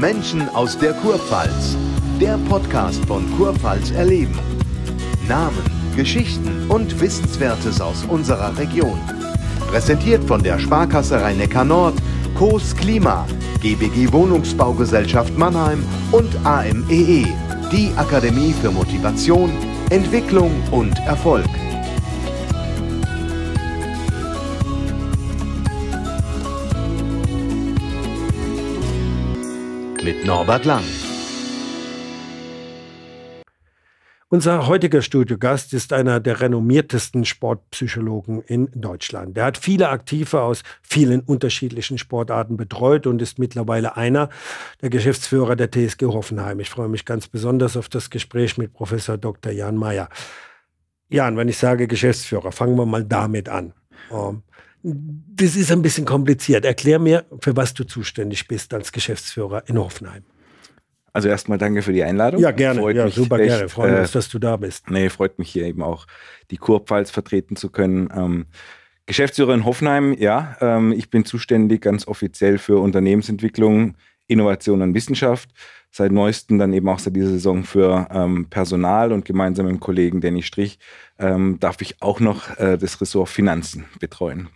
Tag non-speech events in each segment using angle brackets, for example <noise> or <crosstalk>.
Menschen aus der Kurpfalz. Der Podcast von Kurpfalz erleben. Namen, Geschichten und Wissenswertes aus unserer Region. Präsentiert von der Sparkasse Rhein-Neckar Nord, COS Klima, GBG Wohnungsbaugesellschaft Mannheim und AMEE, e, die Akademie für Motivation, Entwicklung und Erfolg. mit Norbert Lang. Unser heutiger Studiogast ist einer der renommiertesten Sportpsychologen in Deutschland. Er hat viele Aktive aus vielen unterschiedlichen Sportarten betreut und ist mittlerweile einer der Geschäftsführer der TSG Hoffenheim. Ich freue mich ganz besonders auf das Gespräch mit Professor Dr. Jan Mayer. Jan, wenn ich sage Geschäftsführer, fangen wir mal damit an. Ähm, das ist ein bisschen kompliziert. Erklär mir, für was du zuständig bist als Geschäftsführer in Hoffenheim. Also erstmal danke für die Einladung. Ja, gerne. Freut ja, mich super echt, gerne. Freuen äh, uns, dass du da bist. Nee, freut mich hier eben auch, die Kurpfalz vertreten zu können. Ähm, Geschäftsführer in Hoffenheim, ja. Ähm, ich bin zuständig ganz offiziell für Unternehmensentwicklung, Innovation und Wissenschaft seit neuestem dann eben auch seit dieser Saison für ähm, Personal und gemeinsam mit dem Kollegen Danny Strich ähm, darf ich auch noch äh, das Ressort Finanzen betreuen.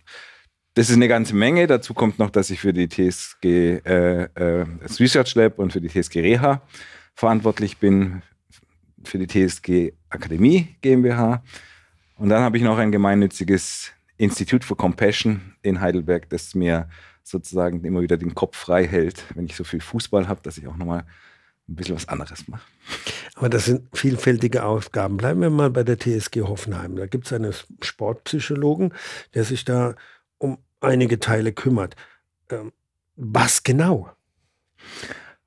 Das ist eine ganze Menge. Dazu kommt noch, dass ich für die TSG äh, äh, das Research Lab und für die TSG Reha verantwortlich bin, für die TSG Akademie GmbH. Und dann habe ich noch ein gemeinnütziges Institut for Compassion in Heidelberg, das mir sozusagen immer wieder den Kopf frei hält, wenn ich so viel Fußball habe, dass ich auch nochmal ein bisschen was anderes mache. Aber das sind vielfältige Aufgaben. Bleiben wir mal bei der TSG Hoffenheim. Da gibt es einen Sportpsychologen, der sich da um einige Teile kümmert. Ähm, was genau?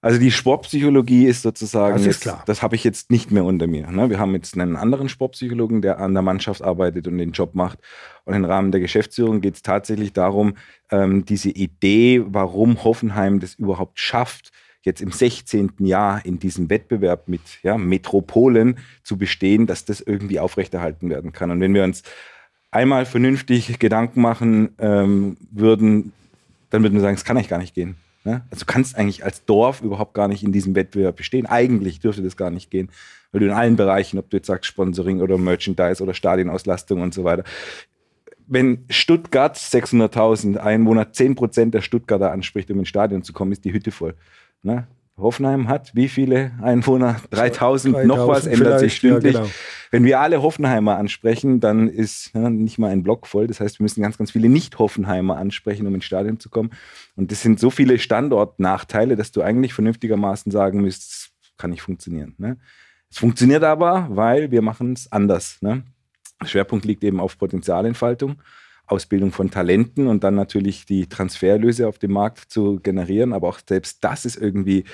Also die Sportpsychologie ist sozusagen, das, das, habe ich jetzt nicht mehr unter mir. Ne? Wir haben jetzt einen anderen Sportpsychologen, der an der Mannschaft arbeitet und den Job macht. Und im Rahmen der Geschäftsführung geht es tatsächlich darum, ähm, diese Idee, warum Hoffenheim das überhaupt schafft, jetzt im 16. Jahr in diesem Wettbewerb mit ja, Metropolen zu bestehen, dass das irgendwie aufrechterhalten werden kann. Und wenn wir uns einmal vernünftig Gedanken machen ähm, würden, dann würden wir sagen, es kann eigentlich gar nicht gehen. Ne? Also du kannst eigentlich als Dorf überhaupt gar nicht in diesem Wettbewerb bestehen. Eigentlich dürfte das gar nicht gehen, weil du in allen Bereichen, ob du jetzt sagst Sponsoring oder Merchandise oder Stadienauslastung und so weiter, wenn Stuttgart 600.000 Einwohner 10% der Stuttgarter anspricht, um ins Stadion zu kommen, ist die Hütte voll. Ne? Hoffenheim hat wie viele Einwohner? 3000, noch was ändert sich stündlich. Ja, genau. Wenn wir alle Hoffenheimer ansprechen, dann ist ja, ne, nicht mal ein Block voll. Das heißt, wir müssen ganz, ganz viele Nicht-Hoffenheimer ansprechen, um ins Stadion zu kommen. Und das sind so viele Standortnachteile, dass du eigentlich vernünftigermaßen sagen müsst, kann nicht funktionieren. Ne? Es funktioniert aber, weil wir machen es anders. Ne? Der Schwerpunkt liegt eben auf Potenzialentfaltung. Ausbildung von Talenten und dann natürlich die Transferlöse auf dem Markt zu generieren. Aber auch selbst das ist irgendwie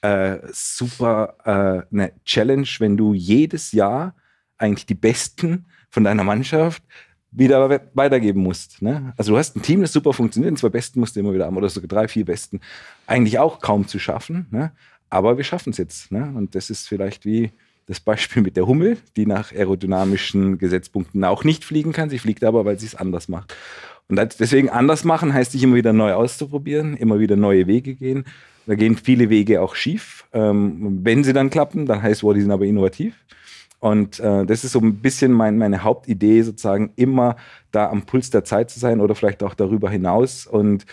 äh, super äh, eine Challenge, wenn du jedes Jahr eigentlich die Besten von deiner Mannschaft wieder weitergeben musst. Ne? Also du hast ein Team, das super funktioniert, und zwei Besten musst du immer wieder haben oder sogar drei, vier Besten. Eigentlich auch kaum zu schaffen, ne? aber wir schaffen es jetzt. Ne? Und das ist vielleicht wie das Beispiel mit der Hummel, die nach aerodynamischen Gesetzpunkten auch nicht fliegen kann. Sie fliegt aber, weil sie es anders macht. Und deswegen anders machen heißt, sich immer wieder neu auszuprobieren, immer wieder neue Wege gehen. Da gehen viele Wege auch schief. Ähm, wenn sie dann klappen, dann heißt, wow, die sind aber innovativ. Und äh, das ist so ein bisschen mein, meine Hauptidee, sozusagen immer da am Puls der Zeit zu sein oder vielleicht auch darüber hinaus und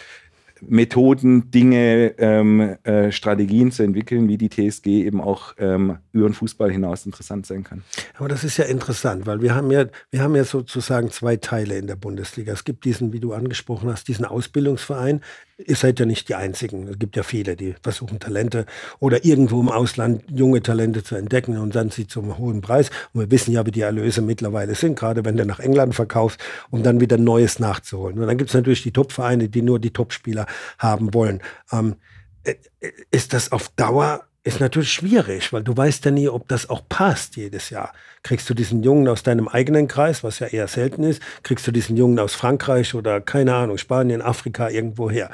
Methoden, Dinge, ähm, äh, Strategien zu entwickeln, wie die TSG eben auch ähm, über den Fußball hinaus interessant sein kann. Aber das ist ja interessant, weil wir haben ja, wir haben ja sozusagen zwei Teile in der Bundesliga. Es gibt diesen, wie du angesprochen hast, diesen Ausbildungsverein, ihr seid ja nicht die Einzigen. Es gibt ja viele, die versuchen Talente oder irgendwo im Ausland junge Talente zu entdecken und dann sie zum hohen Preis. Und wir wissen ja, wie die Erlöse mittlerweile sind, gerade wenn du nach England verkaufst, um dann wieder Neues nachzuholen. Und dann gibt es natürlich die Top-Vereine, die nur die Top-Spieler haben wollen. Ähm, äh, äh, ist das auf Dauer ist natürlich schwierig, weil du weißt ja nie, ob das auch passt jedes Jahr. Kriegst du diesen Jungen aus deinem eigenen Kreis, was ja eher selten ist, kriegst du diesen Jungen aus Frankreich oder keine Ahnung, Spanien, Afrika, irgendwo her.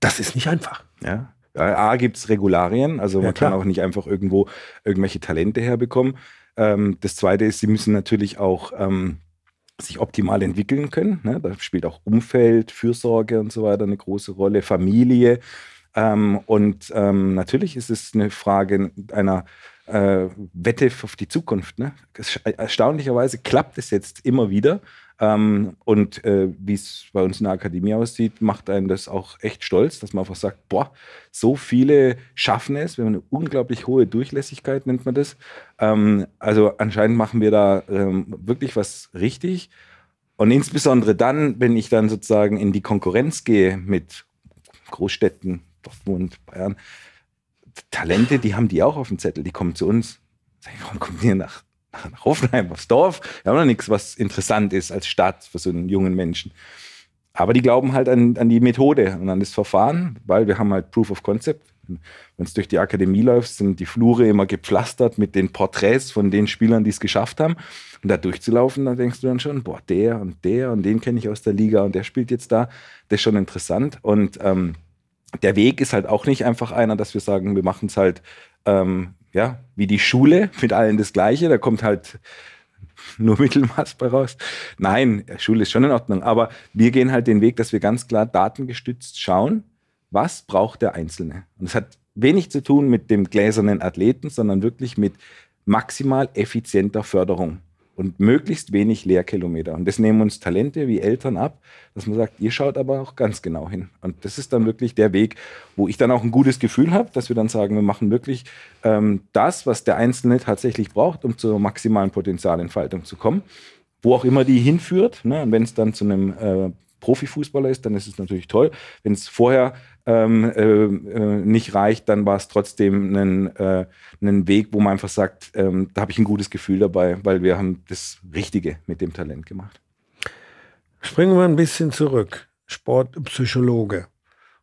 Das ist nicht einfach. Ja. A gibt es Regularien, also man klar. kann auch nicht einfach irgendwo irgendwelche Talente herbekommen. Ähm, das zweite ist, sie müssen natürlich auch ähm, sich optimal entwickeln können. Ne? Da spielt auch Umfeld, Fürsorge und so weiter eine große Rolle, Familie. Ähm, und ähm, natürlich ist es eine Frage einer äh, Wette auf die Zukunft. Ne? Äh, erstaunlicherweise klappt es jetzt immer wieder. Ähm, und äh, wie es bei uns in der Akademie aussieht, macht einen das auch echt stolz, dass man einfach sagt, boah, so viele schaffen es. Wir haben eine unglaublich hohe Durchlässigkeit, nennt man das. Ähm, also anscheinend machen wir da ähm, wirklich was richtig. Und insbesondere dann, wenn ich dann sozusagen in die Konkurrenz gehe mit Großstädten, Dortmund, Bayern, Talente, die haben die auch auf dem Zettel, die kommen zu uns. Sag ich, warum kommt ihr nach, nach, nach Hoffenheim, aufs Dorf? Wir haben noch nichts, was interessant ist als Stadt für so einen jungen Menschen. Aber die glauben halt an, an die Methode und an das Verfahren, weil wir haben halt Proof of Concept. Wenn es durch die Akademie läuft, sind die Flure immer gepflastert mit den Porträts von den Spielern, die es geschafft haben. Und da durchzulaufen, dann denkst du dann schon, boah, der und der und den kenne ich aus der Liga und der spielt jetzt da. Das ist schon interessant. Und ähm, der Weg ist halt auch nicht einfach einer, dass wir sagen, wir machen es halt ähm, ja, wie die Schule, <laughs> mit allen das Gleiche. Da kommt halt nur Mittelmaß bei raus. Nein, Schule ist schon in Ordnung. Aber wir gehen halt den Weg, dass wir ganz klar datengestützt schauen, was braucht der Einzelne. Und es hat wenig zu tun mit dem gläsernen Athleten, sondern wirklich mit maximal effizienter Förderung und möglichst wenig Lehrkilometer. Und das nehmen uns Talente wie Eltern ab, dass man sagt, ihr schaut aber auch ganz genau hin. Und das ist dann wirklich der Weg, wo ich dann auch ein gutes Gefühl habe, dass wir dann sagen, wir machen wirklich ähm, das, was der Einzelne tatsächlich braucht, um zur maximalen Potenzialentfaltung zu kommen. Wo auch immer die hinführt. Ne? Und wenn es dann zu einem äh, Profifußballer ist, dann ist es natürlich toll. Wenn es vorher ähm, äh, äh, nicht reicht, dann war es trotzdem ein, äh, Weg, wo man einfach sagt, ähm, da habe ich ein gutes Gefühl dabei, weil wir haben das Richtige mit dem Talent gemacht. Springen wir ein bisschen zurück. Sportpsychologe.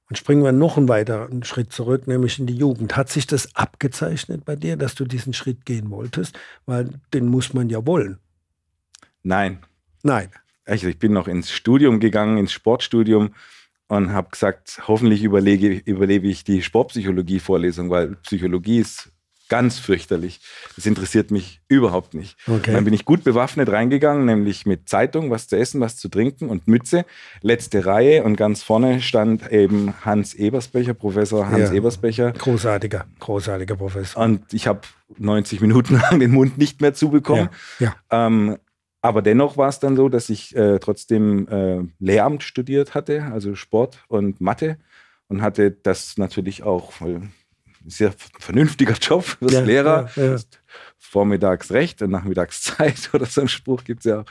Und springen wir noch einen weiteren Schritt zurück, nämlich in die Jugend. Hat sich das abgezeichnet bei dir, dass du diesen Schritt gehen wolltest? Weil den muss man ja wollen. Nein. Nein. Also ich bin noch ins Studium gegangen, ins Sportstudium und habe gesagt, hoffentlich überlege, überlebe ich die Sportpsychologie-Vorlesung, weil Psychologie ist ganz fürchterlich. Das interessiert mich überhaupt nicht. Okay. Dann bin ich gut bewaffnet reingegangen, nämlich mit Zeitung, was zu essen, was zu trinken und Mütze. Letzte Reihe und ganz vorne stand eben Hans Ebersbecher, Professor Hans ja. Ebersbecher. Großartiger, großartiger Professor. Und ich habe 90 Minuten lang <laughs> den Mund nicht mehr zubekommen. Ja. ja. Ähm, aber dennoch war es dann so, dass ich äh, trotzdem äh, Lehramt studiert hatte, also Sport und Mathe. Und hatte das natürlich auch, weil sehr vernünftiger <laughs> Job als ja, Lehrer. Ja, ja. Vormittags Recht und nachmittags <laughs> Zeit oder so ein Spruch gibt es ja auch.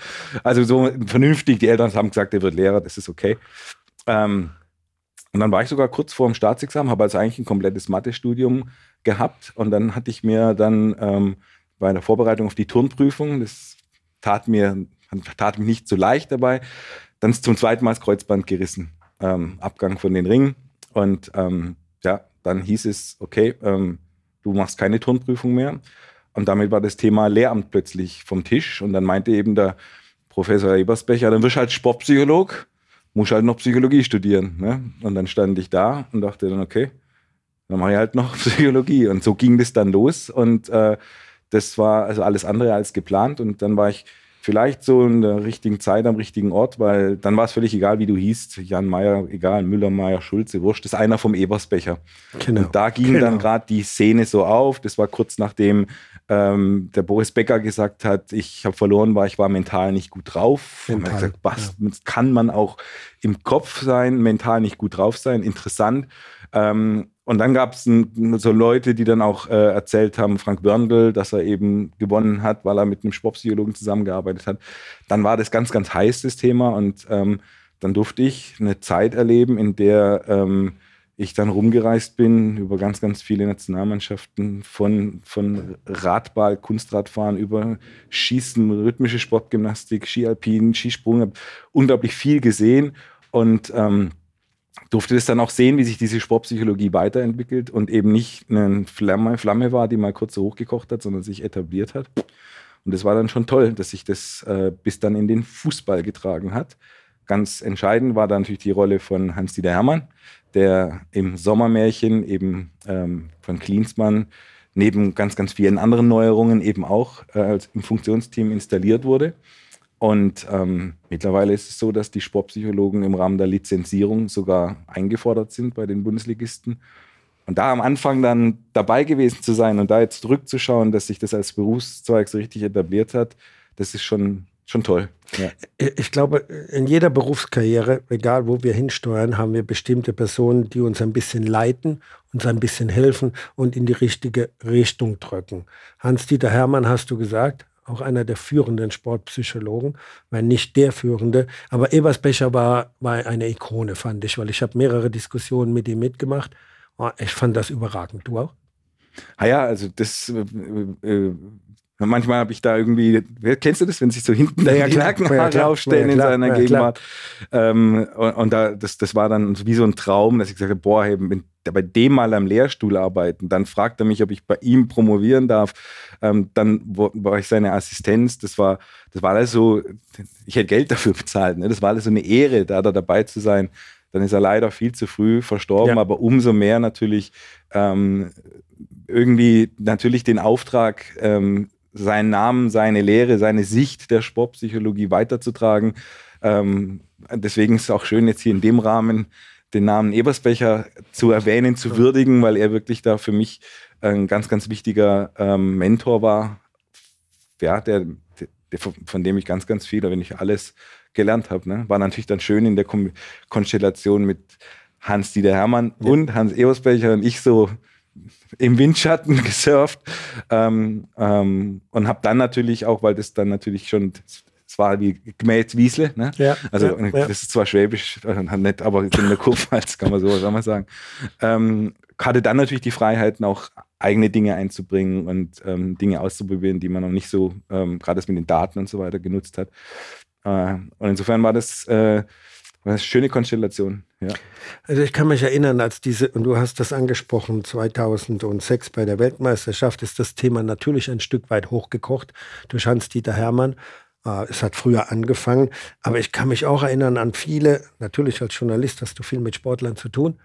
Also so vernünftig, die Eltern haben gesagt, er wird Lehrer, das ist okay. Ähm, und dann war ich sogar kurz vor dem Staatsexamen, habe also eigentlich ein komplettes Mathestudium gehabt und dann hatte ich mir dann ähm, bei der Vorbereitung auf die Turnprüfung, das tat mir, tat mir nicht so leicht dabei. Dann ist zum zweiten Mal das Kreuzband gerissen. Ähm, Abgang von den Ringen. Und ähm, ja, dann hieß es, okay, ähm, du machst keine Turnprüfung mehr. Und damit war das Thema Lehramt plötzlich vom Tisch. Und dann meinte eben der Professor Ebersbecher, dann wirst du halt Sportpsycholog, musst halt noch Psychologie studieren. Ne? Und dann stand ich da und dachte dann, okay, dann mache ich halt noch <laughs> Psychologie. Und so ging das dann los. Und äh, das war also alles andere als geplant und dann war ich vielleicht so in der richtigen Zeit am richtigen Ort, weil dann war es völlig egal, wie du hießt. Jan Meyer, egal, Müller, Meyer, Schulze, Wurscht, das ist einer vom Ebersbecher. Genau. Und da ging genau. dann gerade die Szene so auf. Das war kurz nachdem ähm, der Boris Becker gesagt hat, ich habe verloren, weil ich war mental nicht gut drauf. Mental, und gesagt, was ja. kann man auch im Kopf sein, mental nicht gut drauf sein? Interessant. Ähm, und dann gab es so Leute, die dann auch äh, erzählt haben, Frank Wörndl, dass er eben gewonnen hat, weil er mit einem Sportpsychologen zusammengearbeitet hat. Dann war das ganz, ganz heiß, das Thema. Und ähm, dann durfte ich eine Zeit erleben, in der ähm, ich dann rumgereist bin über ganz, ganz viele Nationalmannschaften, von, von Radball, Kunstradfahren über Schießen, rhythmische Sportgymnastik, Skialpinen, Skisprung, habe unglaublich viel gesehen und ähm, durfte das dann auch sehen, wie sich diese Sportpsychologie weiterentwickelt und eben nicht eine Flamme, Flamme war, die mal kurz so hochgekocht hat, sondern sich etabliert hat. Und das war dann schon toll, dass sich das äh, bis dann in den Fußball getragen hat. Ganz entscheidend war da natürlich die Rolle von Hans-Dieter Hermann, der im Sommermärchen eben ähm, von Klinsmann neben ganz, ganz vielen anderen Neuerungen eben auch äh, im Funktionsteam installiert wurde. Und ähm, mittlerweile ist es so, dass die Sportpsychologen im Rahmen der Lizenzierung sogar eingefordert sind bei den Bundesligisten. Und da am Anfang dann dabei gewesen zu sein und da jetzt zurückzuschauen, dass sich das als Berufszweig so richtig etabliert hat, das ist schon Schon toll. Ja. Ich glaube, in jeder Berufskarriere, egal wo wir hinsteuern, haben wir bestimmte Personen, die uns ein bisschen leiten, uns ein bisschen helfen und in die richtige Richtung drücken. Hans-Dieter Hermann hast du gesagt, auch einer der führenden Sportpsychologen, wenn nicht der führende. Aber Ebersbecher war, war eine Ikone, fand ich, weil ich habe mehrere Diskussionen mit ihm mitgemacht. Oh, ich fand das überragend. Du auch? Ah ja, also das äh, äh, Manchmal habe ich da irgendwie, kennst du das, wenn sich so hinten der <laughs> ja, Knacknagel aufstellen in seiner Gegenwart? Ähm, und, und da, das, das war dann wie so ein Traum, dass ich gesagt habe, boah, hey, wenn, bei dem mal am Lehrstuhl arbeiten. Dann fragt er mich, ob ich bei ihm promovieren darf. Ähm, dann war ich seine Assistenz. Das war, das war alles so, ich hätte Geld dafür bezahlt. Ne? Das war alles so eine Ehre, da, da dabei zu sein. Dann ist er leider viel zu früh verstorben, ja. aber umso mehr natürlich ähm, irgendwie natürlich den Auftrag ähm, seinen Namen, seine Lehre, seine Sicht der Sportpsychologie weiterzutragen. Ähm, deswegen ist es auch schön, jetzt hier in dem Rahmen den Namen Ebersbecher zu erwähnen, zu würdigen, weil er wirklich da für mich ein ganz, ganz wichtiger ähm, Mentor war, ja, der, der, von dem ich ganz, ganz viel, wenn ich alles gelernt habe. Ne? War natürlich dann schön in der Konstellation mit Hans-Dieter Hermann ja. und Hans Ebersbecher und ich so im Windschatten <laughs> gesurft ähm, ähm, und habe dann natürlich auch, weil das dann natürlich schon, es war wie gemäht Wiesle, ne? ja, also ja, das ist zwar schwäbisch, äh, nicht, aber in der Kurpfalz kann man sowas auch mal sagen. Ähm, hatte dann natürlich die Freiheiten, auch eigene Dinge einzubringen und ähm, Dinge auszuprobieren, die man noch nicht so, ähm, gerade das mit den Daten und so weiter genutzt hat. Äh, und insofern war das, äh, war das eine schöne Konstellation. Ja. Also ich kann mich erinnern, als diese, und du hast das angesprochen, 2006 bei der Weltmeisterschaft ist das Thema natürlich ein Stück weit hochgekocht durch Hans-Dieter Hermann. Äh, es hat früher angefangen, aber ich kann mich auch erinnern an viele, natürlich als Journalist hast du viel mit Sportlern zu tun,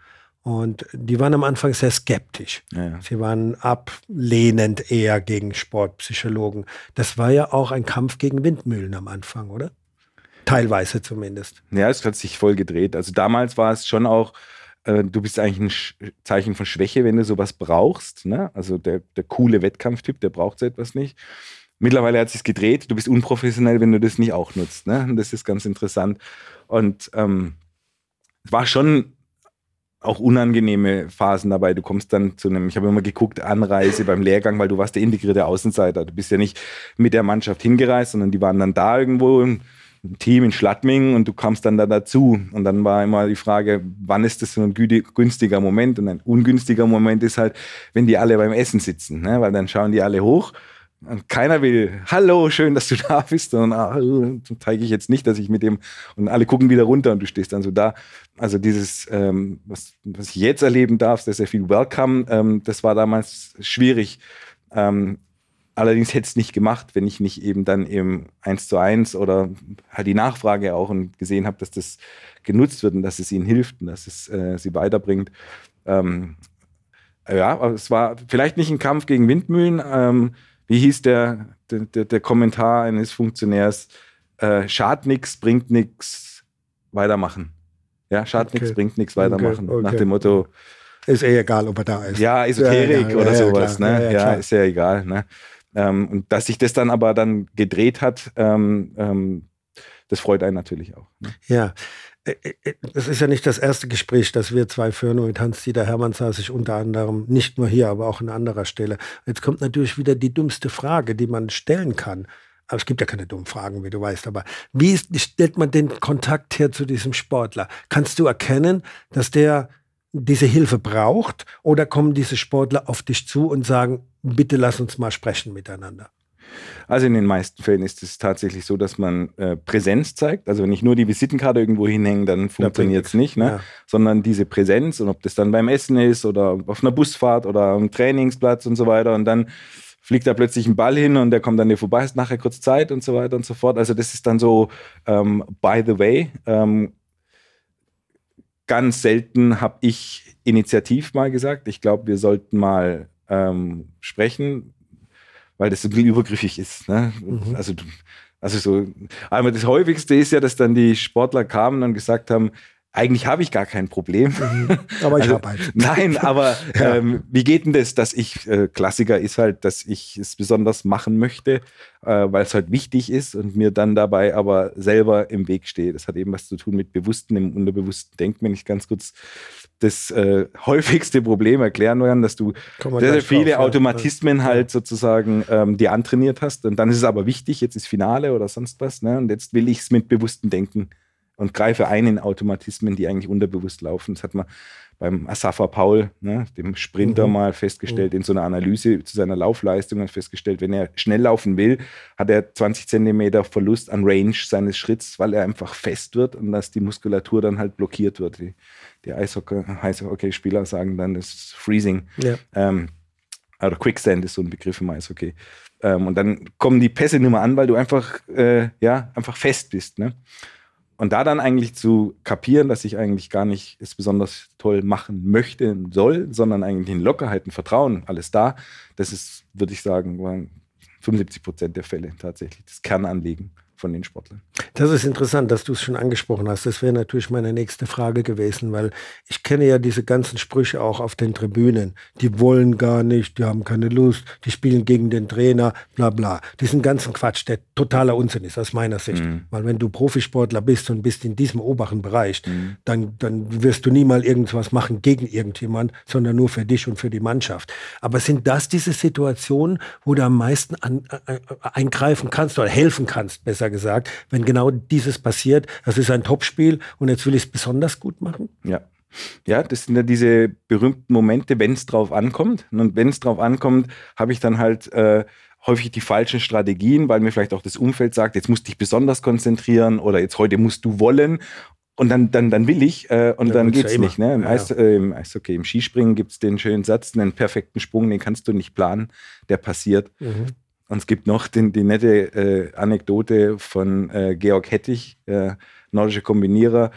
und die waren am Anfang sehr skeptisch. Ja, ja. Sie waren ablehnend eher gegen Sportpsychologen. Das war ja auch ein Kampf gegen Windmühlen am Anfang, oder? Teilweise zumindest. Ja, es hat sich voll gedreht. Also damals war es schon auch, äh, du bist eigentlich ein Sch Zeichen von Schwäche, wenn du sowas brauchst. Ne? Also der, der coole Wettkampftyp, der braucht so etwas nicht. Mittlerweile hat sich gedreht, du bist unprofessionell, wenn du das nicht auch nutzt. Ne? Und das ist ganz interessant. Und ähm, war schon auch unangenehme Phasen dabei. Du kommst dann zu einem, ich habe immer geguckt, Anreise beim Lehrgang, weil du warst der integrierte Außenseiter. Du bist ja nicht mit der Mannschaft hingereist, sondern die waren dann da irgendwo. Und ein Team in Schlattming und du kamst dann da dazu. Und dann war immer die Frage, wann ist das so ein günstiger Moment? Und ein ungünstiger Moment ist halt, wenn die alle beim Essen sitzen, ne? weil dann schauen die alle hoch. Und keiner will, hallo, schön, dass du da bist. Und ah, zeige ich jetzt nicht, dass ich mit dem. Und alle gucken wieder runter und du stehst dann so da. Also dieses, ähm, was, was ich jetzt erleben darf, sehr, sehr viel Welcome, ähm, das war damals schwierig. Ähm, Allerdings hätte es nicht gemacht, wenn ich nicht eben dann eben eins zu eins oder halt die Nachfrage auch und gesehen habe, dass das genutzt wird und dass es ihnen hilft und dass es äh, sie weiterbringt. Ähm, ja, es war vielleicht nicht ein Kampf gegen Windmühlen. Ähm, wie hieß der, der, der, Kommentar eines Funktionärs? Äh, schad nichts, bringt nichts, weitermachen. Ja, schad okay. nix, bringt nichts, weitermachen. Okay, okay. Nach dem Motto. Ist eh egal, ob er da ist. Ja, Esoterik ja, ja, oder ja, sowas. Klar, ne? Ja, ist ja egal. Ne? Ähm, und dass sich das dann aber dann gedreht hat, ähm, ähm das freut einen natürlich auch. Ne? Ja. Das ist ja nicht das erste Gespräch, das wir zwei führen. mit Hans-Dieter Hermann saß ich unter anderem nicht nur hier, aber auch an anderer Stelle. Jetzt kommt natürlich wieder die dümmste Frage, die man stellen kann. Aber es gibt ja keine dummen Fragen, wie du weißt. Aber wie stellt man den Kontakt her zu diesem Sportler? Kannst du erkennen, dass der diese Hilfe braucht? Oder kommen diese Sportler auf dich zu und sagen, bitte lass uns mal sprechen miteinander? Also in den meisten Fällen ist es tatsächlich so, dass man äh, Präsenz zeigt. Also wenn ich nur die Visitenkarte irgendwo hinhänge, dann funktioniert es nicht. Ne? Ja. Sondern diese Präsenz und ob das dann beim Essen ist oder auf einer Busfahrt oder am Trainingsplatz und so weiter. Und dann fliegt da plötzlich ein Ball hin und der kommt dann dir vorbei, ist nachher kurz Zeit und so weiter und so fort. Also das ist dann so, ähm, by the way, ähm, ganz selten habe ich initiativ mal gesagt, ich glaube, wir sollten mal ähm, sprechen, weil das so ein übergriffig ist. Ne? Mhm. Also, also so, aber das häufigste ist ja, dass dann die Sportler kamen und gesagt haben, eigentlich habe ich gar kein Problem. Mhm, aber ich also, arbeite. Halt. Nein, aber <laughs> ja. Ähm, wie geht denn das, dass ich, äh, Klassiker ist halt, dass ich es besonders machen möchte, äh, weil es halt wichtig ist und mir dann dabei aber selber im Weg stehe. Das hat eben was zu tun mit bewussten, im unterbewussten Denken, wenn ich ganz kurz das äh, häufigste Problem erklären kann, dass du sehr, sehr viele drauf, Automatismen ja. halt sozusagen ähm, dir antrainiert hast. Und dann ist es aber wichtig, jetzt ist Finale oder sonst was. Ne? Und jetzt will ich es mit bewusstem Denken und greife ein in Automatismen, die eigentlich unterbewusst laufen. Das hat man beim Asafa Paul, ne, dem Sprinter, mhm. mal festgestellt, mhm. in so einer Analyse zu seiner Laufleistung, hat festgestellt, wenn er schnell laufen will, hat er 20 Zentimeter Verlust an Range seines Schritts, weil er einfach fest wird und dass die Muskulatur dann halt blockiert wird. Die, die Eishockey-Spieler sagen dann, das ist Freezing. Ja. Ähm, oder Quicksand ist so ein Begriff im Eishockey. Ähm, und dann kommen die Pässe nicht mehr an, weil du einfach, äh, ja, einfach fest bist. Ne? Und da dann eigentlich zu kapieren, dass ich eigentlich gar nicht es besonders toll machen möchte, soll, sondern eigentlich in Lockerheiten, Vertrauen, alles da, das ist, würde ich sagen, 75 Prozent der Fälle tatsächlich das Kernanliegen von den Sportlern. Das ist interessant, dass du es schon angesprochen hast. Das wäre natürlich meine nächste Frage gewesen, weil ich kenne ja diese ganzen Sprüche auch auf den Tribünen. Die wollen gar nicht, die haben keine Lust, die spielen gegen den Trainer, bla bla. Diesen ganzen Quatsch, der totaler Unsinn ist aus meiner Sicht. Mhm. Weil wenn du Profisportler bist und bist in diesem oberen Bereich, mhm. dann, dann wirst du niemals irgendwas machen gegen irgendjemand, sondern nur für dich und für die Mannschaft. Aber sind das diese Situationen, wo du am meisten an, äh, äh eingreifen kannst oder helfen kannst, besser gesagt, wenn genau dieses passiert, das ist ein Topspiel und jetzt will ich es besonders gut machen? Ja. Ja, das sind ja diese berühmten Momente, wenn es drauf ankommt. Und wenn es drauf ankommt, habe ich dann halt äh, häufig die falschen Strategien, weil mir vielleicht auch das Umfeld sagt, jetzt musst du dich besonders konzentrieren oder jetzt heute musst du wollen. Und dann, dann, dann will ich äh, und ja, dann geht's ja nicht. Ne? Im, ja. Eis, äh, Im Eishockey, im Skispringen gibt es den schönen Satz, einen perfekten Sprung, den kannst du nicht planen, der passiert. Mhm. Und es gibt noch den, die nette äh, Anekdote von äh, Georg Hettich, äh, nordischer Kombinierer,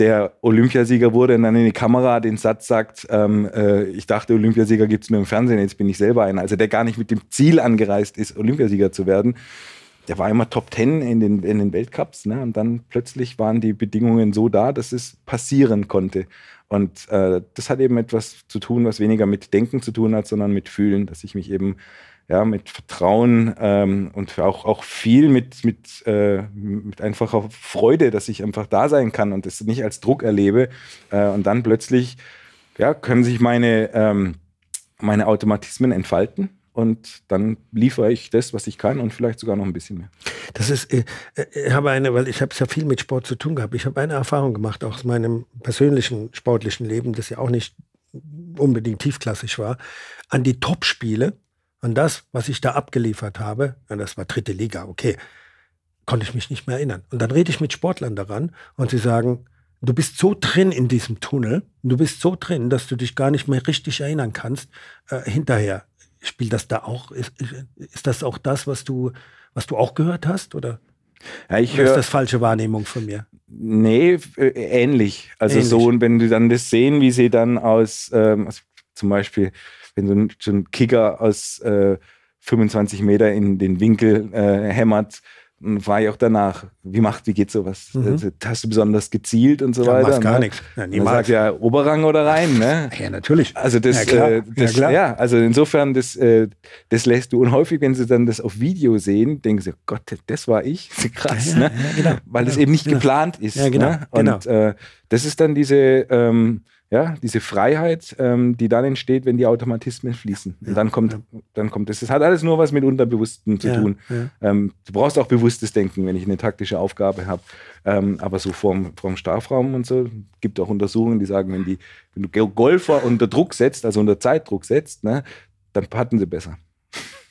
der Olympiasieger wurde und dann in die Kamera den Satz sagt, ähm, äh, ich dachte, Olympiasieger gibt es nur im Fernsehen, jetzt bin ich selber einer. Also der gar nicht mit dem Ziel angereist ist, Olympiasieger zu werden. Der war immer Top Ten in den, in den Weltcups ne? und dann plötzlich waren die Bedingungen so da, dass es passieren konnte. Und äh, das hat eben etwas zu tun, was weniger mit Denken zu tun hat, sondern mit Fühlen, dass ich mich eben ja, mit Vertrauen ähm, und auch, auch viel mit, mit, äh, mit einfacher Freude, dass ich einfach da sein kann und das nicht als Druck erlebe. Äh, und dann plötzlich ja, können sich meine, ähm, meine Automatismen entfalten und dann liefere ich das, was ich kann und vielleicht sogar noch ein bisschen mehr. Das ist, äh, äh, ich habe eine, weil ich habe es ja viel mit Sport zu tun gehabt. Ich habe eine Erfahrung gemacht auch aus meinem persönlichen sportlichen Leben, das ja auch nicht unbedingt tiefklassig war, an die Topspiele an das, was ich da abgeliefert habe, ja, das war dritte Liga, okay, konnte ich mich nicht mehr erinnern. Und dann rede ich mit Sportlern daran und sie sagen, du bist so drin in diesem Tunnel, du bist so drin, dass du dich gar nicht mehr richtig erinnern kannst äh, hinterher. Spielt das da auch, ist, ist das auch das, was du, was du auch gehört hast oder? Ja, ich Oder ist das falsche Wahrnehmung von mir? Nee, äh, ähnlich. Also ähnlich. so, und wenn die dann das sehen, wie sie dann aus, ähm, aus zum Beispiel wenn so ein, so ein Kicker aus äh, 25 Meter in den Winkel äh, hämmert, war hm, ich auch danach, wie macht, wie geht sowas? Mhm. Also, hast du besonders gezielt und so ja, weiter? gar ne? nichts. Ja, niemals. Man sagt ja Oberrang oder rein, ne? <laughs> Ja, natürlich. Also das, ja, äh, das, ja, ja also insofern, das, äh, das lässt du unhäufig, wenn sie dann das auf Video sehen, denken sie, oh Gott, das war ich. <laughs> Krass, ne? Genau. Weil es eben nicht geplant ist. Ja, genau. Ne? Genau. Und genau. Äh, das ist dann diese ähm, ja, diese Freiheit, ähm, die dann entsteht, wenn die Automatismen fließen. Ja, dann kommt, ja. dann kommt das. Das hat alles nur was mit Unterbewussten zu ja, tun. Ähm, du brauchst auch bewusstes Denken, wenn ich eine taktische Aufgabe habe. Ähm, aber so vorm, vorm Strafraum und so gibt auch Untersuchungen, die sagen, wenn, die, wenn du Golfer unter Druck setzt, also unter Zeitdruck setzt, ne, dann patten sie besser.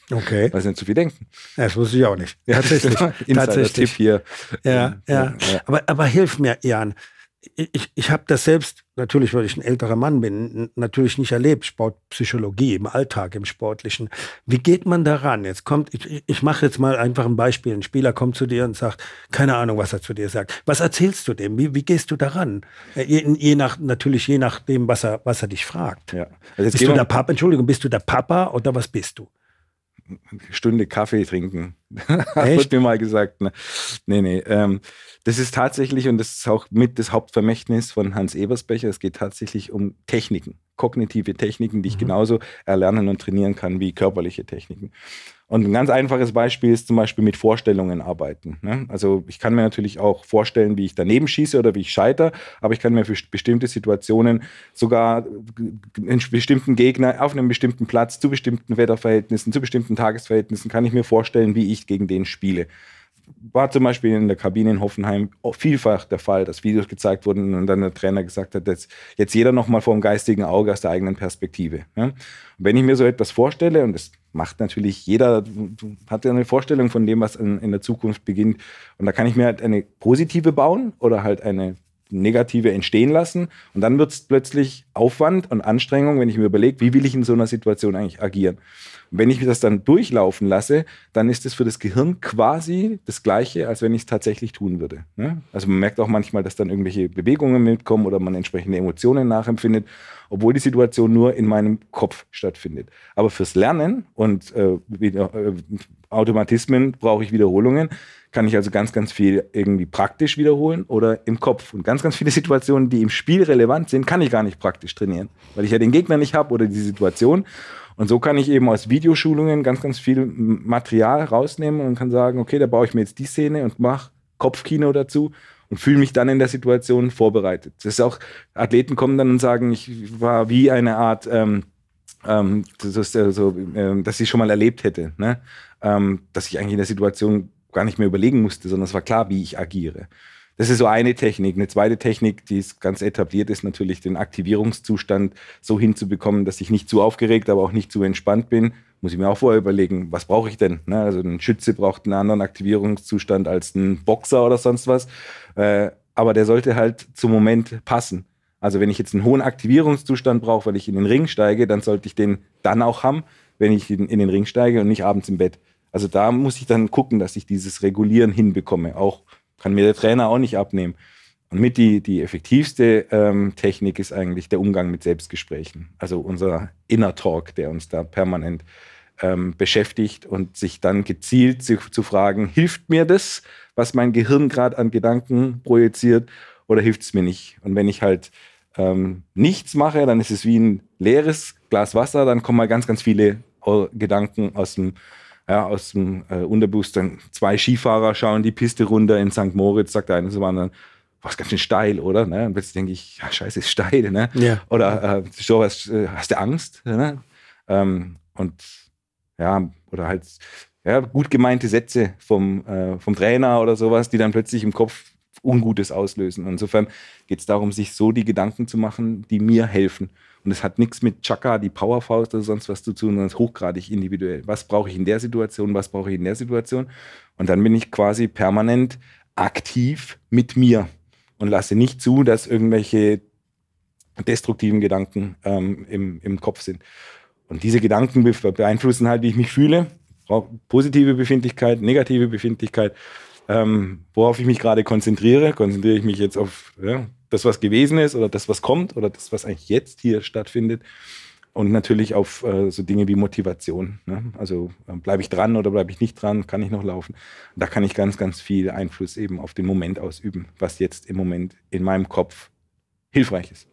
Okay. Weil sie nicht zu viel denken. Ja, das wusste ich auch nicht. Tatsächlich. Tatsächlich. Tipp hier. Ja, ja. Aber, aber hilf mir, Jan ich, ich habe das selbst, natürlich, weil ich ein älterer Mann bin, natürlich nicht erlebt, Sportpsychologie im Alltag, im Sportlichen. Wie geht man daran? Jetzt kommt, ich, ich mache jetzt mal einfach ein Beispiel. Ein Spieler kommt zu dir und sagt, keine Ahnung, was er zu dir sagt. Was erzählst du dem? Wie, wie gehst du daran? Äh, je, je nach, natürlich je nachdem, was er, was er dich fragt. Ja. Also bist du der Papa, Entschuldigung, bist du der Papa oder was bist du? Stunde Kaffee trinken. <laughs> Echt? mir mal gesagt. Ne? Nee, nee. Ähm, das ist tatsächlich, und das ist auch mit das Hauptvermächtnis von Hans Ebersbecher, es geht tatsächlich um Techniken, kognitive Techniken, die ich mhm. genauso erlernen und trainieren kann wie körperliche Techniken. Und ein ganz einfaches Beispiel ist zum Beispiel mit Vorstellungen arbeiten. Ne? Also ich kann mir natürlich auch vorstellen, wie ich daneben schieße oder wie ich scheitere, aber ich kann mir für bestimmte Situationen sogar einen bestimmten Gegner auf einem bestimmten Platz zu bestimmten Wetterverhältnissen, zu bestimmten Tagesverhältnissen kann ich mir vorstellen, wie ich gegen den spiele war zum Beispiel in der Kabine in Hoffenheim vielfach der Fall, dass Videos gezeigt wurden und dann der Trainer gesagt hat, jetzt, jetzt jeder nochmal vor dem geistigen Auge aus der eigenen Perspektive. Ja? wenn ich mir so etwas vorstelle, und das macht natürlich jeder, hat ja eine Vorstellung von dem, was in, in der Zukunft beginnt, und da kann ich mir halt eine positive bauen oder halt eine Negative entstehen lassen. Und dann wird es plötzlich Aufwand und Anstrengung, wenn ich mir überlege, wie will ich in so einer Situation eigentlich agieren wenn ich das dann durchlaufen lasse, dann ist es für das Gehirn quasi das Gleiche, als wenn ich es tatsächlich tun würde. Ne? Also man merkt auch manchmal, dass dann irgendwelche Bewegungen mitkommen oder man entsprechende Emotionen nachempfindet, obwohl die Situation nur in meinem Kopf stattfindet. Aber fürs Lernen und äh, äh, Automatismen brauche ich Wiederholungen kann ich also ganz, ganz viel irgendwie praktisch wiederholen oder im Kopf. Und ganz, ganz viele Situationen, die im Spiel relevant sind, kann ich gar nicht praktisch trainieren, weil ich ja den Gegner nicht habe oder die Situation. Und so kann ich eben aus Videoschulungen ganz, ganz viel Material rausnehmen und kann sagen, okay, da baue ich mir jetzt die Szene und mache Kopfkino dazu und fühle mich dann in der Situation vorbereitet. Das ist auch, Athleten kommen dann und sagen, ich war wie eine Art, ähm, ähm, das ist, also, äh, dass ich schon mal erlebt hätte, ne? Ähm, dass ich eigentlich in der Situation gar nicht mehr überlegen musste, sondern es war klar, wie ich agiere. Das ist so eine Technik. Eine zweite Technik, die ist ganz etabliert, ist natürlich den Aktivierungszustand so hinzubekommen, dass ich nicht zu aufgeregt, aber auch nicht zu entspannt bin. Muss ich mir auch vorher überlegen, was brauche ich denn? Ne? Also ein Schütze braucht einen anderen Aktivierungszustand als ein Boxer oder sonst was. Äh, aber der sollte halt zum Moment passen. Also wenn ich jetzt einen hohen Aktivierungszustand brauche, weil ich in den Ring steige, dann sollte ich den dann auch haben, wenn ich in den Ring steige und nicht abends im Bett. Also da muss ich dann gucken, dass ich dieses Regulieren hinbekomme, auch kann mir der Trainer auch nicht abnehmen. Und mit die, die effektivste ähm, Technik ist eigentlich der Umgang mit Selbstgesprächen. Also unser Inner Talk, der uns da permanent ähm, beschäftigt und sich dann gezielt zu, zu fragen, hilft mir das, was mein Gehirn gerade an Gedanken projiziert oder hilft es mir nicht? Und wenn ich halt ähm, nichts mache, dann ist es wie ein leeres Glas Wasser, dann kommen mal halt ganz, ganz viele äh, Gedanken aus dem ja, aus dem äh, Unterbewusstsein, zwei Skifahrer schauen die Piste runter in St. Moritz, sagt der eine zum anderen, was ganz schön steil, oder? Ne? Und plötzlich denke ich, ja, scheiße, ist steil, ne? Ja. Oder äh, so hast, äh, hast du Angst, ne? Ähm, und ja, oder halt ja, gut gemeinte Sätze vom, äh, vom Trainer oder sowas, die dann plötzlich im Kopf Ungutes auslösen. insofern geht es darum, sich so die Gedanken zu machen, die mir helfen. Und es hat nichts mit Chaka, die Powerfaust oder sonst was zu tun, sondern es ist hochgradig individuell. Was brauche ich in der Situation, was brauche ich in der Situation? Und dann bin ich quasi permanent aktiv mit mir und lasse nicht zu, dass irgendwelche destruktiven Gedanken ähm, im, im Kopf sind. Und diese Gedanken beeinflussen halt, wie ich mich fühle. Positive Befindlichkeit, negative Befindlichkeit ähm, worauf ich mich gerade konzentriere. Konzentriere ich mich jetzt auf ja, das, was gewesen ist oder das, was kommt oder das, was eigentlich jetzt hier stattfindet. Und natürlich auf äh, so Dinge wie Motivation. Ne? Also äh, bleibe ich dran oder bleibe ich nicht dran, kann ich noch laufen. Da kann ich ganz, ganz viel Einfluss eben auf den Moment ausüben, was jetzt im Moment in meinem Kopf hilfreich ist.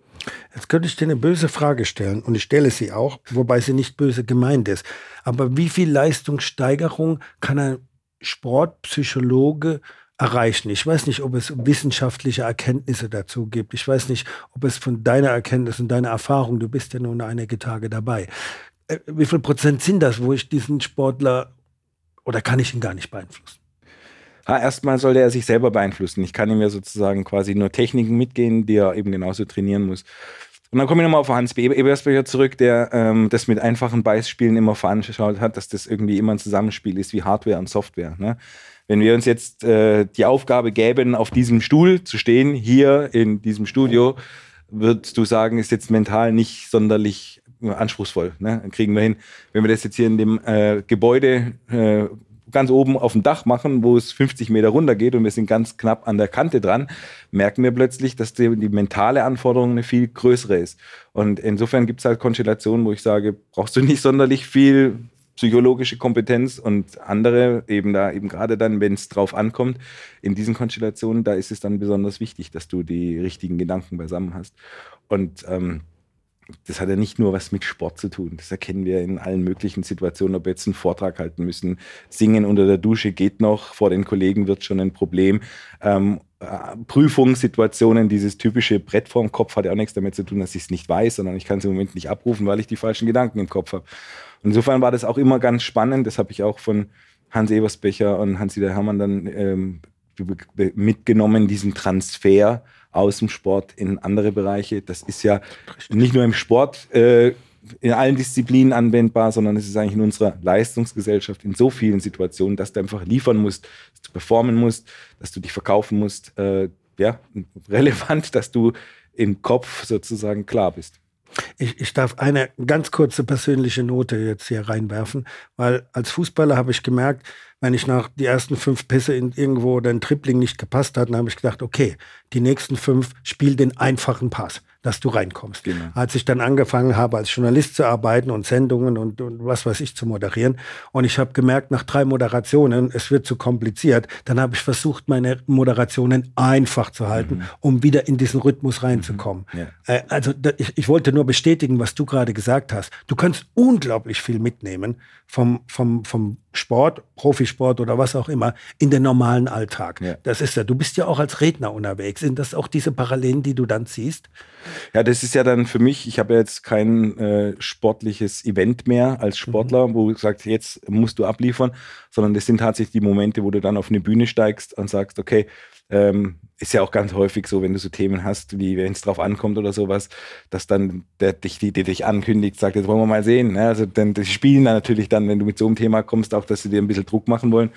Jetzt könnte ich dir eine böse Frage stellen und ich stelle sie auch, wobei sie nicht böse gemeint ist. Aber wie viel Leistungssteigerung kann ein Sportpsychologe erreichen. Ich weiß nicht, ob es wissenschaftliche Erkenntnisse dazu gibt. Ich weiß nicht, ob es von deiner Erkenntnis und deiner Erfahrung, du bist ja nun einige Tage dabei. Äh, wie viel Prozent sind das, wo ich diesen Sportler oder kann ich ihn gar nicht beeinflussen? Ja, erstmal sollte er sich selber beeinflussen. Ich kann ihm ja sozusagen quasi nur Techniken mitgehen, die er eben genauso trainieren muss. Und dann komme ich nochmal auf Hans B. Ebersberger zurück, der ähm, das mit einfachen Beispielen immer veranschaut hat, dass das irgendwie immer ein Zusammenspiel ist wie Hardware und Software. Ne? Wenn wir uns jetzt äh, die Aufgabe gäben, auf diesem Stuhl zu stehen, hier in diesem Studio, würdest du sagen, ist jetzt mental nicht sonderlich äh, anspruchsvoll. Ne? Kriegen wir hin. Wenn wir das jetzt hier in dem äh, Gebäude äh, ganz oben auf dem Dach machen, wo es 50 Meter runter geht und wir sind ganz knapp an der Kante dran, merken wir plötzlich, dass die, die mentale Anforderung eine viel größere ist. Und insofern gibt es halt Konstellationen, wo ich sage, brauchst du nicht sonderlich viel psychologische Kompetenz und andere eben da eben gerade dann, wenn es drauf ankommt, in diesen Konstellationen, da ist es dann besonders wichtig, dass du die richtigen Gedanken beisammen hast. Und ähm, das hat ja nicht nur was mit Sport zu tun. Das erkennen wir in allen möglichen Situationen, ob wir jetzt einen Vortrag halten müssen. Singen unter der Dusche geht noch, vor den Kollegen wird schon ein Problem. Ähm, äh, Prüfungssituationen, dieses typische Brett vorm Kopf hat ja auch nichts damit zu tun, dass ich es nicht weiß, sondern ich kann es im Moment nicht abrufen, weil ich die falschen Gedanken im Kopf habe. Insofern war das auch immer ganz spannend. Das habe ich auch von Hans Ebersbecher und Hans-Dieter Hermann dann ähm, mitgenommen, diesen Transfer aus dem Sport in andere Bereiche. Das ist ja nicht nur im Sport äh, in allen Disziplinen anwendbar, sondern es ist eigentlich in unserer Leistungsgesellschaft in so vielen Situationen, dass du einfach liefern musst, dass du performen musst, dass du dich verkaufen musst. Äh, ja, <laughs> relevant, dass du im Kopf sozusagen klar bist. Ich, ich darf eine ganz kurze persönliche Note jetzt hier reinwerfen, weil als Fußballer habe ich gemerkt, wenn ich nach die ersten fünf Pässe in irgendwo oder Tripling nicht gepasst hat, dann habe ich gedacht, okay, die nächsten fünf spiel den einfachen Pass dass du reinkommst. Genau. Als ich dann angefangen habe, als Journalist zu arbeiten und Sendungen und, und was weiß ich zu moderieren, und ich habe gemerkt, nach drei Moderationen, es wird zu kompliziert, dann habe ich versucht, meine Moderationen einfach zu halten, mhm. um wieder in diesen Rhythmus reinzukommen. Mhm. Ja. Äh, also ich, ich, wollte nur bestätigen, was du gerade gesagt hast. Du kannst unglaublich viel mitnehmen vom, vom, vom Sport, Profisport oder was auch immer, in den normalen Alltag. Ja. Das ist ja, du bist ja auch als Redner unterwegs. Sind das auch diese Parallelen, die du dann ziehst? Ja, das ist ja dann für mich, ich habe ja jetzt kein äh, sportliches Event mehr als Sportler, mhm. wo sagst, jetzt musst du abliefern, sondern das sind tatsächlich die Momente, wo du dann auf eine Bühne steigst und sagst, okay, ähm, ist ja auch ganz häufig so, wenn du so Themen hast, wie wenn es drauf ankommt oder sowas, dass dann der dich, die, der dich ankündigt, sagt, jetzt wollen wir mal sehen. Ne? Also dann die spielen dann natürlich dann, wenn du mit so einem Thema kommst, auch, dass sie dir ein bisschen Druck machen wollen.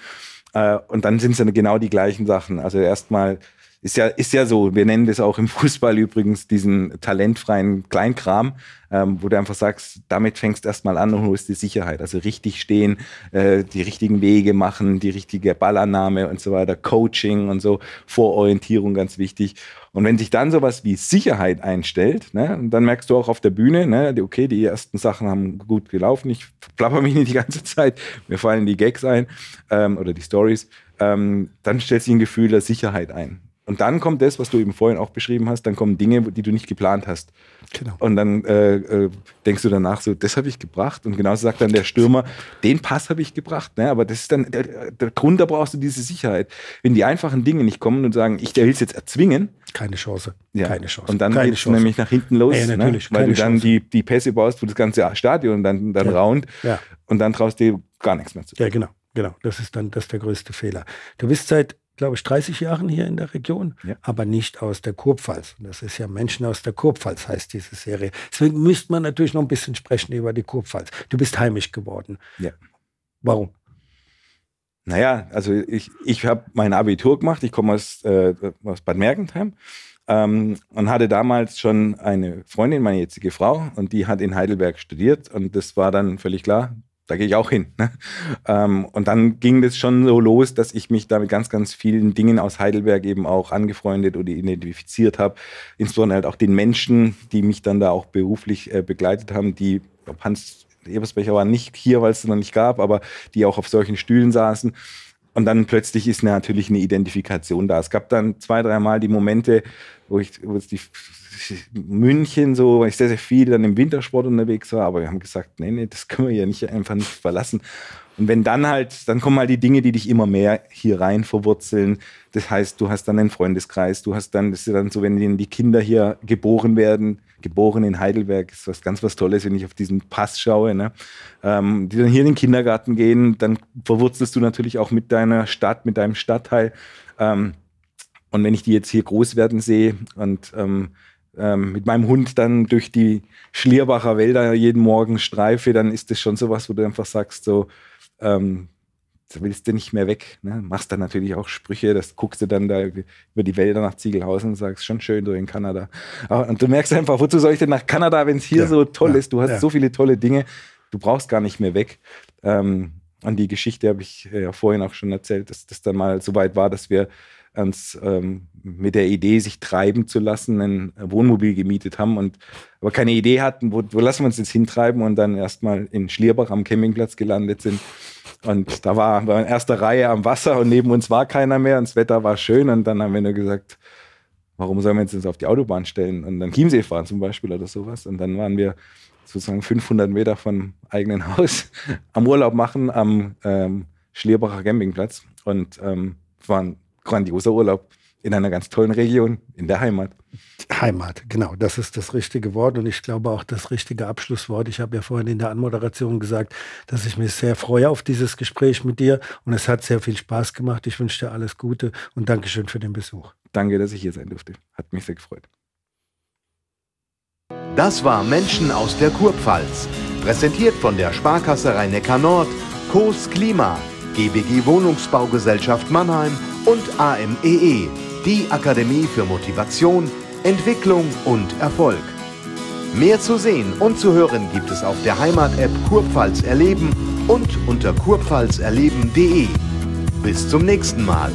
Äh, und dann sind es dann genau die gleichen Sachen. Also erstmal ist ja, ist ja so. Wir nennen das auch im <laughs> Fußball übrigens diesen talentfreien Kleinkram, ähm, wo du einfach sagst, damit fängst erstmal an und holst die Sicherheit. Also richtig stehen, äh, die richtigen Wege machen, die richtige Ballannahme und so weiter, Coaching und so, Vororientierung ganz wichtig. Und wenn sich dann sowas wie Sicherheit einstellt, ne, dann merkst du auch auf der Bühne, ne, okay, die ersten Sachen haben gut gelaufen, ich plapper mich <laughs> nicht die ganze Zeit, mir fallen die Gags ein ähm, oder die Stories, ähm, dann stellt sich ein Gefühl der Sicherheit ein. Und dann kommt das, was du eben vorhin auch beschrieben hast, dann kommen Dinge, die du nicht geplant hast. Genau. Und dann äh, äh, denkst du danach so, das habe ich gebracht. Und genauso sagt dann der Stürmer, den Pass habe ich gebracht. Ne? Aber das ist dann der, der, Grund, da brauchst du diese Sicherheit. Wenn die einfachen Dinge nicht kommen und sagen, ich will es jetzt erzwingen. Keine Chance. Ja. Keine Chance. Und dann geht es nämlich nach hinten los. Ja, ja ne? natürlich. Ne? Weil Keine du dann die, die Pässe baust, wo das ganze Stadion dann, dann ja. raunt. Ja. Und dann traust du dir gar nichts mehr zu. Ja, genau. Genau, das ist dann das ist der größte Fehler. Du bist seit glaube ich, 30 Jahren hier in der Region, ja. aber nicht aus der Kurpfalz. Das ist ja Menschen aus der Kurpfalz, heißt diese Serie. Deswegen müsste man natürlich noch ein bisschen sprechen über die Kurpfalz. Du bist heimisch geworden. Ja. Warum? Naja, also ich, ich habe mein Abitur gemacht. Ich komme aus, äh, aus Bad Mergentheim ähm, und hatte damals schon eine Freundin, meine jetzige Frau, und die hat in Heidelberg studiert. Und das war dann völlig klar, da gehe ich auch hin. Ne? Ähm, und dann ging das schon so los, dass ich mich da mit ganz, ganz vielen Dingen aus Heidelberg eben auch angefreundet oder identifiziert habe. Insbesondere halt auch den Menschen, die mich dann da auch beruflich äh, begleitet haben, die, ob Hans Ebersbecher war nicht hier, weil es noch nicht gab, aber die auch auf solchen Stühlen saßen. Und dann plötzlich ist natürlich eine Identifikation da. Es gab dann zwei, dreimal die Momente, wo ich, wo es die München so, weil ich sehr, sehr viel dann im Wintersport unterwegs war, aber wir haben gesagt, nee, nee, das können wir ja nicht einfach nicht verlassen. Und wenn dann halt, dann kommen halt die Dinge, die dich immer mehr hier rein verwurzeln. Das heißt, du hast dann einen Freundeskreis, du hast dann, das ist dann so, wenn die Kinder hier geboren werden, geboren in Heidelberg, ist was ganz was Tolles, wenn ich auf diesen Pass schaue, ne? Ähm, die dann hier in den Kindergarten gehen, dann verwurzelst du natürlich auch mit deiner Stadt, mit deinem Stadtteil. Ähm, und wenn ich die jetzt hier groß werden sehe und ähm, ähm, mit meinem Hund dann durch die Schlierbacher Wälder jeden Morgen streife, dann ist das schon sowas, wo du einfach sagst, so, ähm, willst du nicht mehr weg. Ne? Machst dann natürlich auch Sprüche, das guckst du dann da über die Wälder nach Ziegelhausen und sagst, schon schön du in Kanada. Und du merkst einfach, wozu soll ich denn nach Kanada, wenn es hier ja, so toll ja, ist? Du hast ja. so viele tolle Dinge, du brauchst gar nicht mehr weg. Ähm, an die Geschichte habe ich äh, ja vorhin auch schon erzählt, dass das dann mal so weit war, dass wir ans, ähm, mit der Idee, sich treiben zu lassen, ein Wohnmobil gemietet haben und aber keine Idee hatten, wo, wo lassen wir uns jetzt hintreiben und dann erstmal in Schlierbach am Campingplatz gelandet sind. Und da war, war in erster Reihe am Wasser und neben uns war keiner mehr und das Wetter war schön und dann haben wir nur gesagt, warum sollen wir uns jetzt auf die Autobahn stellen und dann Chiemsee fahren zum Beispiel oder sowas. Und dann waren wir sozusagen 500 Meter vom eigenen Haus <laughs> am Urlaub machen am ähm, Schlierbacher Campingplatz und ähm, waren grandioser Urlaub in einer ganz tollen Region, in der Heimat. Heimat, genau, das ist das richtige Wort und ich glaube auch das richtige Abschlusswort. Ich habe ja vorhin in der Anmoderation gesagt, dass ich mich sehr freue auf dieses Gespräch mit dir und es hat sehr viel Spaß gemacht. Ich wünsche dir alles Gute und Dankeschön für den Besuch. Danke, dass ich hier sein durfte. Hat mich sehr gefreut. Das war Menschen aus der Kurpfalz, präsentiert von der Sparkasse Rhein-Neckar Nord, Kos Klima GBG Wohnungsbaugesellschaft Mannheim und AMEE, e, die Akademie für Motivation, Entwicklung und Erfolg. Mehr zu sehen und zu hören gibt es auf der Heimat-App Kurpfalz Erleben und unter kurpfalzerleben.de. Bis zum nächsten Mal.